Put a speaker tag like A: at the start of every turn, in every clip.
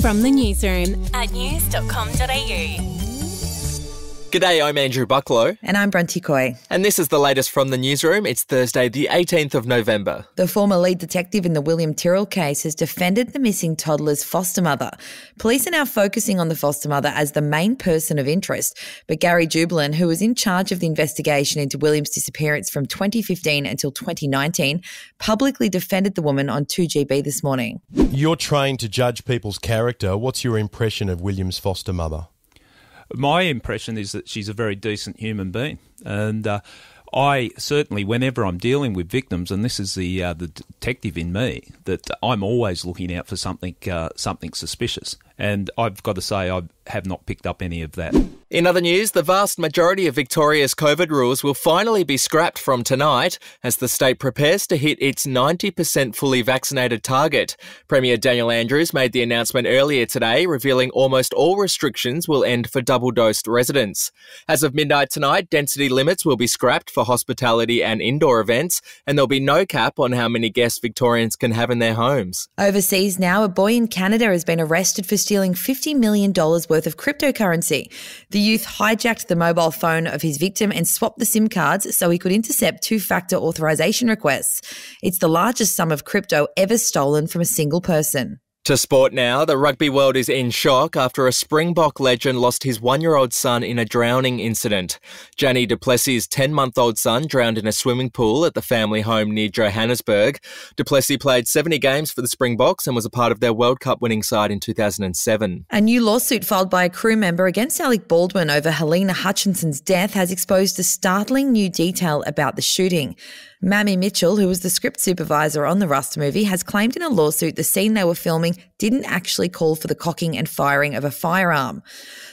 A: From the newsroom at news.com.au.
B: G'day, I'm Andrew Bucklow. And I'm Bronte Coy. And this is the latest from the newsroom. It's Thursday, the 18th of November.
A: The former lead detective in the William Tyrrell case has defended the missing toddler's foster mother. Police are now focusing on the foster mother as the main person of interest. But Gary Jubelin, who was in charge of the investigation into William's disappearance from 2015 until 2019, publicly defended the woman on 2GB this morning.
B: You're trained to judge people's character. What's your impression of William's foster mother? my impression is that she's a very decent human being, and. Uh, I certainly, whenever I'm dealing with victims, and this is the uh, the detective in me, that I'm always looking out for something uh, something suspicious, and I've got to say, I have not picked up any of that. In other news, the vast majority of Victoria's COVID rules will finally be scrapped from tonight as the state prepares to hit its 90% fully vaccinated target. Premier Daniel Andrews made the announcement earlier today, revealing almost all restrictions will end for double dosed residents. As of midnight tonight, density limits will be scrapped for hospitality and indoor events, and there'll be no cap on how many guests Victorians can have in their homes.
A: Overseas now, a boy in Canada has been arrested for stealing $50 million worth of cryptocurrency. The youth hijacked the mobile phone of his victim and swapped the SIM cards so he could intercept two factor authorization requests. It's the largest sum of crypto ever stolen from a single person.
B: To sport now, the rugby world is in shock after a Springbok legend lost his one year old son in a drowning incident. Johnny Duplessis' 10 month old son drowned in a swimming pool at the family home near Johannesburg. Duplessis played 70 games for the Springboks and was a part of their World Cup winning side in 2007.
A: A new lawsuit filed by a crew member against Alec Baldwin over Helena Hutchinson's death has exposed a startling new detail about the shooting. Mammy Mitchell, who was the script supervisor on the Rust movie, has claimed in a lawsuit the scene they were filming didn't actually call for the cocking and firing of a firearm.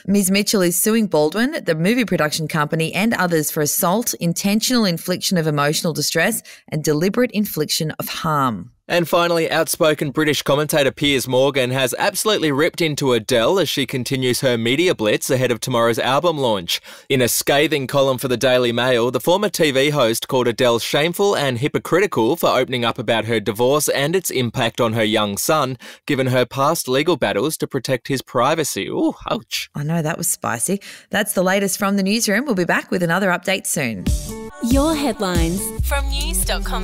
A: Ms. Mitchell is suing Baldwin, the movie production company, and others for assault, intentional infliction of emotional distress, and deliberate infliction of harm.
B: And finally, outspoken British commentator Piers Morgan has absolutely ripped into Adele as she continues her media blitz ahead of tomorrow's album launch. In a scathing column for the Daily Mail, the former TV host called Adele shameful and hypocritical for opening up about her divorce and its impact on her young son, given her past legal battles to protect his privacy. Ooh, ouch. I know that was spicy.
A: That's the latest from the newsroom. We'll be back with another update soon. Your headlines from news.com.au.